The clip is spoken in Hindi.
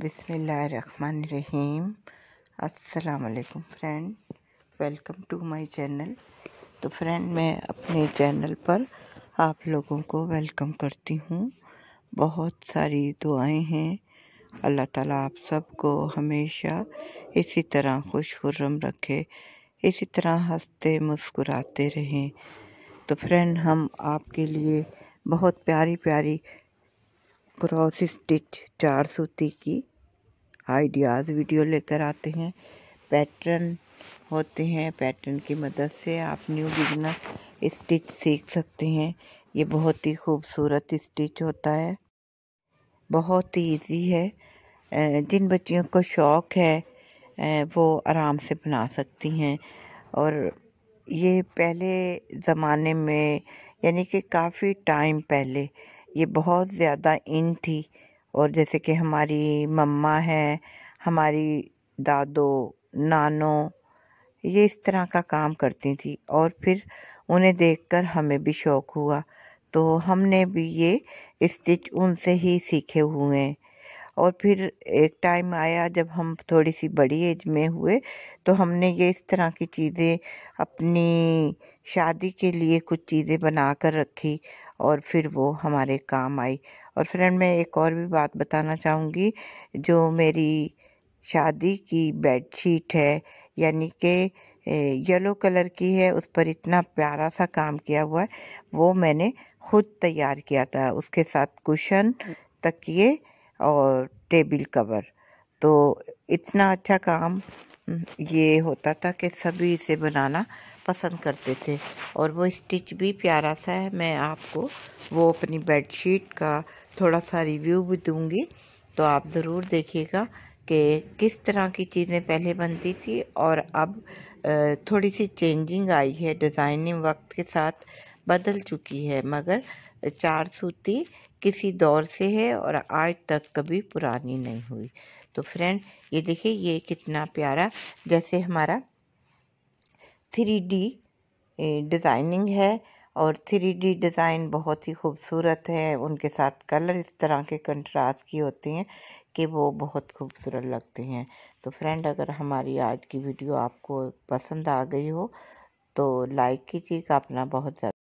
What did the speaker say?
बिसमीम अस्सलाम friend welcome to my channel तो फ्रेंड मैं अपने चैनल पर आप लोगों को वेलकम करती हूँ बहुत सारी दुआएं हैं अल्लाह ताला आप सबको हमेशा इसी तरह खुश खुर्रम रखे इसी तरह हंसते मुस्कुराते रहें तो फ्रेंड हम आपके लिए बहुत प्यारी प्यारी क्रॉस स्टिच चार सूती की आइडियाज़ वीडियो लेकर आते हैं पैटर्न होते हैं पैटर्न की मदद से आप न्यू बिजनेस स्टिच सीख सकते हैं ये बहुत ही खूबसूरत स्टिच होता है बहुत ही ईजी है जिन बच्चियों को शौक़ है वो आराम से बना सकती हैं और ये पहले ज़माने में यानी कि काफ़ी टाइम पहले ये बहुत ज़्यादा इन थी और जैसे कि हमारी मम्मा है हमारी दादो नानो ये इस तरह का काम करती थी और फिर उन्हें देखकर हमें भी शौक़ हुआ तो हमने भी ये स्टिच उनसे ही सीखे हुए हैं और फिर एक टाइम आया जब हम थोड़ी सी बड़ी एज में हुए तो हमने ये इस तरह की चीज़ें अपनी शादी के लिए कुछ चीज़ें बना कर रखी और फिर वो हमारे काम आई और फ्रेंड मैं एक और भी बात बताना चाहूँगी जो मेरी शादी की बेडशीट है यानी कि येलो कलर की है उस पर इतना प्यारा सा काम किया हुआ है वो मैंने खुद तैयार किया था उसके साथ कुशन हम्म। तकिए और टेबल कवर तो इतना अच्छा काम हम्म, ये होता था कि सभी इसे बनाना पसंद करते थे और वो स्टिच भी प्यारा सा है मैं आपको वो अपनी बेडशीट का थोड़ा सा रिव्यू भी दूँगी तो आप ज़रूर देखिएगा कि किस तरह की चीज़ें पहले बनती थी और अब थोड़ी सी चेंजिंग आई है डिज़ाइनिंग वक्त के साथ बदल चुकी है मगर चार सूती किसी दौर से है और आज तक कभी पुरानी नहीं हुई तो फ्रेंड ये देखिए ये कितना प्यारा जैसे हमारा थ्री डी डिज़ाइनिंग है और थ्री डी डिज़ाइन बहुत ही खूबसूरत है उनके साथ कलर इस तरह के कंट्रास्ट की होते हैं कि वो बहुत खूबसूरत लगते हैं तो फ्रेंड अगर हमारी आज की वीडियो आपको पसंद आ गई हो तो लाइक कीजिएगा अपना बहुत ज़्यादा